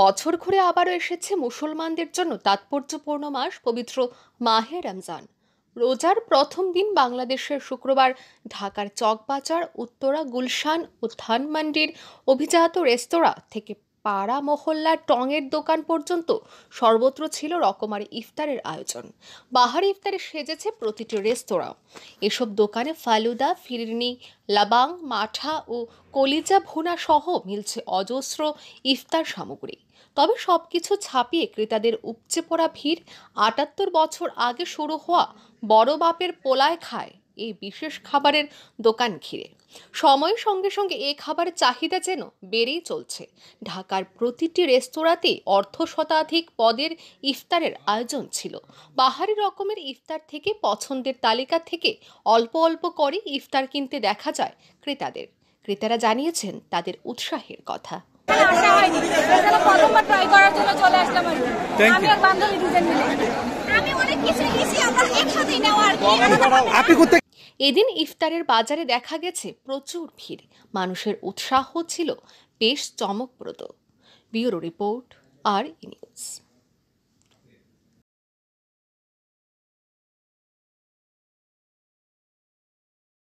বছর ঘুরে আবারও এসেছে মুসলমানদের জন্য তাৎপর্যপূর্ণ মাস পবিত্র মাহে রমজান রোজার প্রথম দিন বাংলাদেশের শুক্রবার ঢাকার চকবাজার উত্তরা গুলশান ও ধানমান্ডির অভিজাত রেস্তোরাঁ থেকে পাড়া মহল্লার টঙের দোকান পর্যন্ত সর্বত্র ছিল রকমারি ইফতারের আয়োজন বাহারি ইফতারে সেজেছে প্রতিটি রেস্তোরাঁ এসব দোকানে ফালুদা ফিরনি লাবাং মাঠা ও কলিজা ভুনা সহ মিলছে অজস্র ইফতার সামগ্রী তবে সব কিছু ছাপিয়ে ক্রেতাদের উপচে পড়া ভিড় আটাত্তর বছর আগে শুরু হওয়া বড় বাপের পোলায় খায় এই বিশেষ খাবারের দোকান ঘিরে সময়ের সঙ্গে সঙ্গে এ খাবারের চাহিদা যেন বেড়েই চলছে ঢাকার প্রতিটি রেস্তোরাঁতে অর্ধ শতাধিক পদের ইফতারের আয়োজন ছিল বাহারি রকমের ইফতার থেকে পছন্দের তালিকা থেকে অল্প অল্প করে ইফতার কিনতে দেখা যায় ক্রেতাদের ক্রেতারা জানিয়েছেন তাদের উৎসাহের কথা আপনি করার এদিন ইফতারের বাজারে দেখা গেছে প্রচুর ভিড় মানুষের উৎসাহ ছিল বেশ চমকপ্রদ ব্যুরো রিপোর্ট আর ইনিউজ